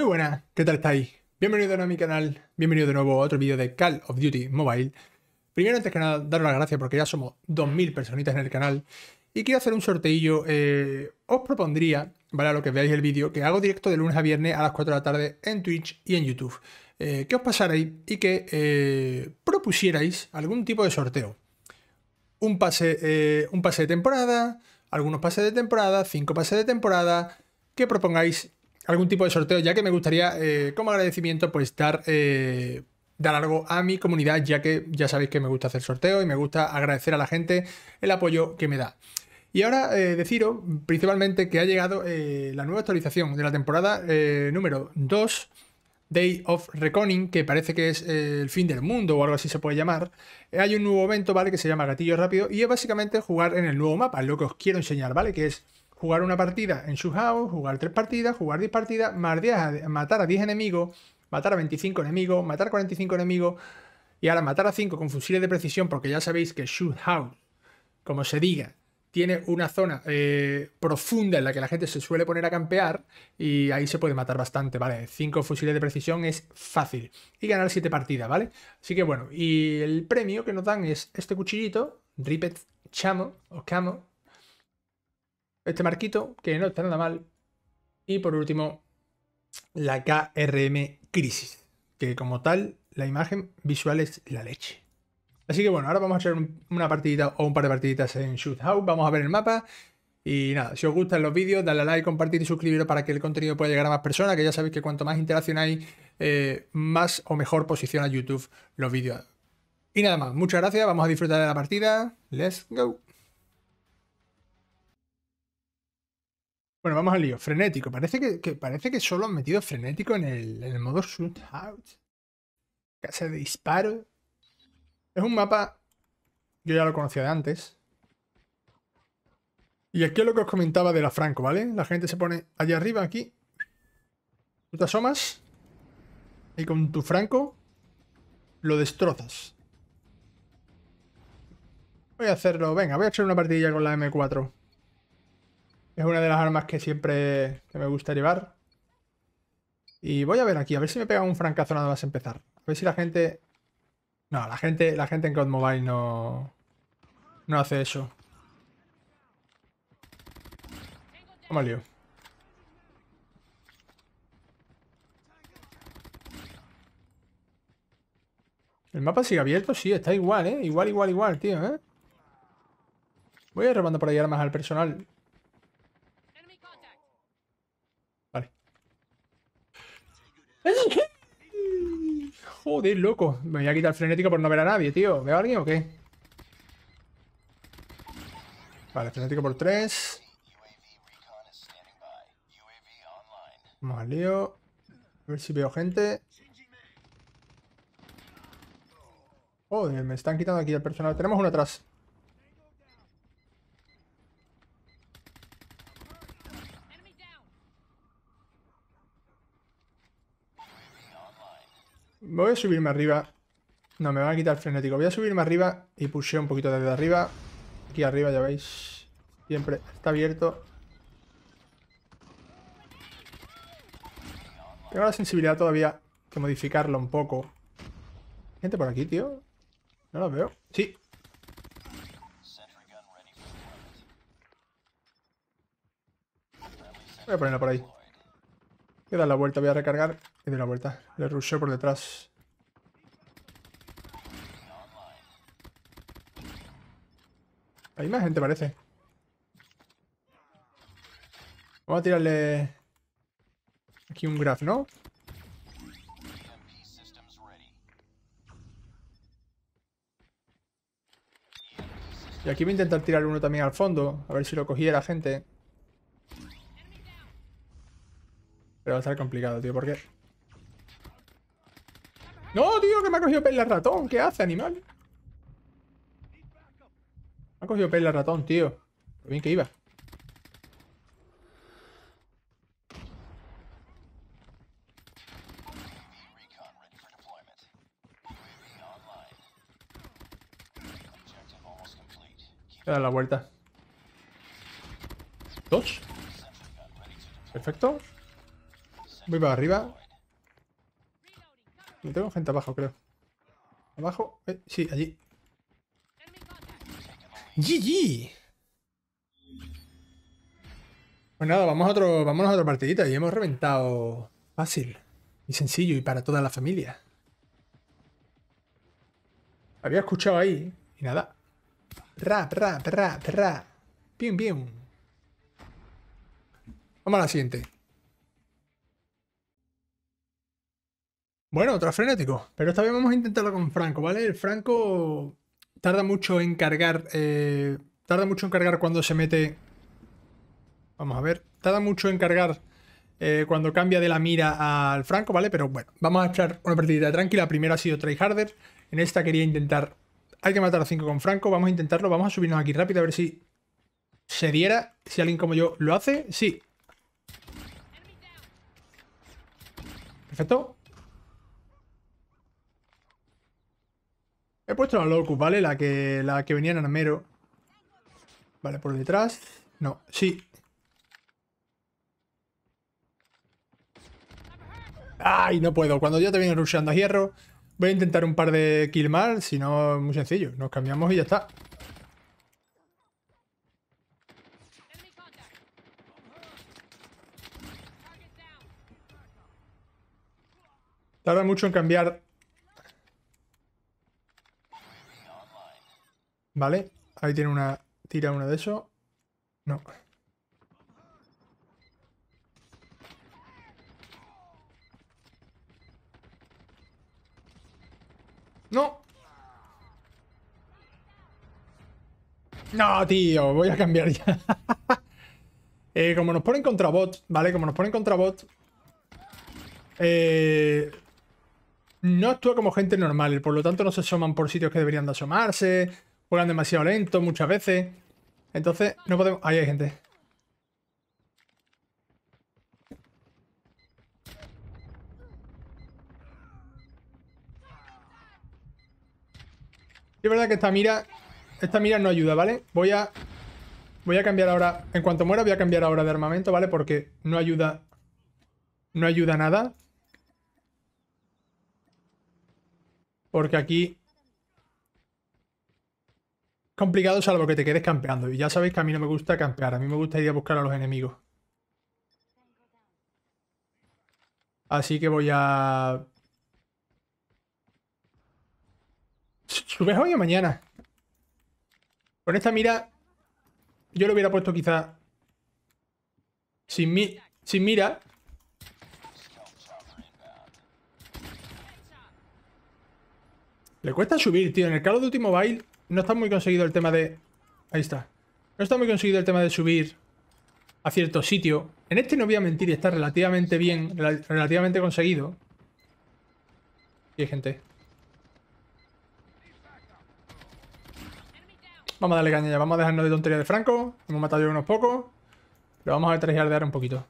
Muy buenas, ¿qué tal estáis? Bienvenido a mi canal, bienvenido de nuevo a otro vídeo de Call of Duty Mobile. Primero, antes que nada, daros las gracias porque ya somos 2.000 personitas en el canal y quiero hacer un sorteillo. Eh, os propondría, ¿vale? A lo que veáis el vídeo, que hago directo de lunes a viernes a las 4 de la tarde en Twitch y en YouTube. Eh, que os pasarais y que eh, propusierais algún tipo de sorteo. Un pase, un pase de temporada, algunos pases de temporada, cinco pases de temporada, que propongáis algún tipo de sorteo, ya que me gustaría, eh, como agradecimiento, pues dar, eh, dar algo a mi comunidad, ya que ya sabéis que me gusta hacer sorteo y me gusta agradecer a la gente el apoyo que me da. Y ahora eh, deciros principalmente que ha llegado la nueva actualización de la temporada número 2. Day of Reckoning, que parece que es el fin del mundo o algo así se puede llamar, hay un nuevo evento, ¿vale? Que se llama Gatillo Rápido y es básicamente jugar en el nuevo mapa, lo que os quiero enseñar, ¿vale? Que es jugar una partida en su house, jugar tres partidas, jugar 10 partidas, matar a 10 enemigos, matar a 25 enemigos, matar a 45 enemigos y ahora matar a 5 con fusiles de precisión porque ya sabéis que Shoot House, como se diga, tiene una zona eh, profunda en la que la gente se suele poner a campear y ahí se puede matar bastante, ¿vale? 5 fusiles de precisión es fácil y ganar siete partidas, ¿vale? Así que bueno, y el premio que nos dan es este cuchillito, Ripet Chamo o Camo, este marquito, que no está nada mal. Y por último, la KRM Crisis, que como tal, la imagen visual es la leche. Así que bueno, ahora vamos a hacer una partidita o un par de partiditas en Shootout. Vamos a ver el mapa. Y nada, si os gustan los vídeos, dale a like, compartir y suscribiros para que el contenido pueda llegar a más personas, que ya sabéis que cuanto más interacción hay, eh, más o mejor posiciona YouTube los vídeos. Y nada más, muchas gracias, vamos a disfrutar de la partida. Let's go. Bueno, vamos al lío. Frenético. Parece que, parece que solo han metido frenético en el, en el modo shootout. Casa de disparo. Es un mapa... Yo ya lo conocía de antes. Y aquí es lo que os comentaba de la Franco, ¿vale? La gente se pone allá arriba, aquí. Tú te asomas. Y con tu Franco... Lo destrozas. Voy a hacerlo. Venga, voy a hacer una partidilla con la M4. Es una de las armas que siempre me gusta llevar. Y voy a ver aquí, a ver si me pega un francazo nada más empezar. A ver si la gente... No, la gente, la gente en God Mobile no... No hace eso. Vamos lío. ¿El mapa sigue abierto? Sí, está igual, ¿eh? Igual, igual, igual, tío, ¿eh? Voy a ir robando por ahí armas al personal. Joder, loco. Me voy a quitar frenético por no ver a nadie, tío. ¿Veo a alguien o qué? Vale, frenético por 3. Vamos al lío. A ver si veo gente. Joder, me están quitando aquí el personal. Tenemos uno atrás. voy a subirme arriba. No, me van a quitar frenético. Voy a subirme arriba y pusheo un poquito desde arriba. Aquí arriba, ya veis. Siempre está abierto. Tengo la sensibilidad todavía que modificarlo un poco. Gente por aquí, tío. No los veo. Sí. Voy a ponerla por ahí. Voy a dar la vuelta, voy a recargar y doy la vuelta. Le rusheo por detrás. Hay más gente, parece. Vamos a tirarle... Aquí un Graf, ¿no? Y aquí voy a intentar tirar uno también al fondo, a ver si lo cogía la gente. Pero va a estar complicado, tío, ¿por qué? ¡No, tío, que me ha cogido el ratón! ¿Qué hace, animal? cogido el ratón, tío. Lo bien que iba. Voy la vuelta. Dos. Perfecto. Voy para arriba. No tengo gente abajo, creo. Abajo. Eh, sí, allí. GG. Pues nada, vamos a otro, a otra partidita y hemos reventado fácil y sencillo y para toda la familia. Había escuchado ahí y nada. Rap, rap, rap, rap. Bien, bien. Vamos a la siguiente. Bueno, otro frenético. Pero esta vez vamos a intentarlo con Franco, ¿vale? El Franco tarda mucho en cargar. Eh, tarda mucho en cargar cuando se mete. Vamos a ver. Tarda mucho en cargar eh, cuando cambia de la mira al franco, ¿vale? Pero bueno, vamos a echar una partidita tranquila. La primera ha sido Trey harder. En esta quería intentar. Hay que matar a 5 con Franco. Vamos a intentarlo. Vamos a subirnos aquí rápido a ver si se diera. Si alguien como yo lo hace. Sí. Perfecto. He puesto la Locus, ¿vale? La que, la que venía en armero. Vale, por detrás. No, sí. ¡Ay, no puedo! Cuando ya te viene rusheando a hierro, voy a intentar un par de kill mal. si no, muy sencillo. Nos cambiamos y ya está. Tarda mucho en cambiar Vale, ahí tiene una... Tira una de eso. No. ¡No! No, tío, voy a cambiar ya. Eh, como nos ponen contra bot, ¿vale? Como nos ponen contra bot... Eh, no actúa como gente normal, por lo tanto no se asoman por sitios que deberían de asomarse Juegan demasiado lento muchas veces. Entonces, no podemos... Ahí hay gente. es verdad que esta mira... Esta mira no ayuda, ¿vale? Voy a... Voy a cambiar ahora... En cuanto muera voy a cambiar ahora de armamento, ¿vale? Porque no ayuda... No ayuda nada. Porque aquí complicado salvo que te quedes campeando. Y ya sabéis que a mí no me gusta campear, a mí me gusta ir a buscar a los enemigos. Así que voy a... ¿Subes hoy o mañana? Con esta mira, yo lo hubiera puesto quizá... Sin, mi... Sin mira. Le cuesta subir, tío. En el carro de último baile no está muy conseguido el tema de... Ahí está. No está muy conseguido el tema de subir a cierto sitio. En este no voy a mentir, está relativamente bien, relativamente conseguido. Y gente. Vamos a darle caña ya. Vamos a dejarnos de tontería de Franco. Hemos matado ya unos pocos. Pero vamos a trajear de un poquito.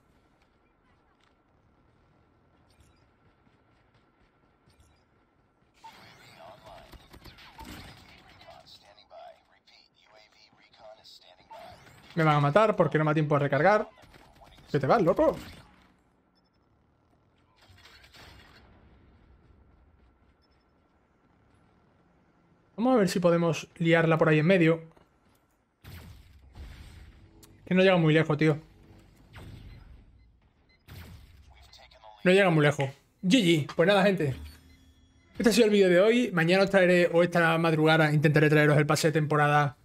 Me van a matar porque no me da tiempo a recargar. ¿Qué te vas, loco? Vamos a ver si podemos liarla por ahí en medio. Que no llega muy lejos, tío. No llega muy lejos. GG. Pues nada, gente. Este ha sido el vídeo de hoy. Mañana os traeré, o esta madrugada, intentaré traeros el pase de temporada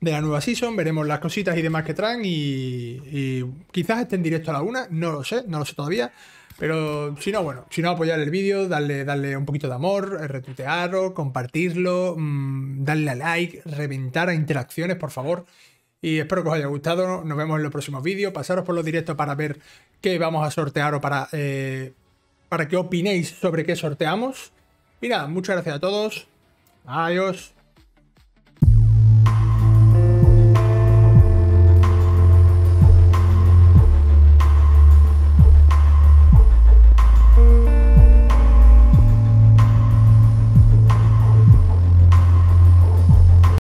de la nueva season, veremos las cositas y demás que traen y, quizás quizás estén directo a la una, no lo sé, no lo sé todavía. Pero si no, bueno, si no apoyar el vídeo, darle, darle un poquito de amor, eh, retuitearlo, compartirlo, mm, darle a like, reventar a interacciones, por favor. Y espero que os haya gustado. Nos vemos en los próximos vídeos. Pasaros por los directos para ver qué vamos a sortear o para, eh, para que opinéis sobre qué sorteamos. Y muchas gracias a todos. Adiós.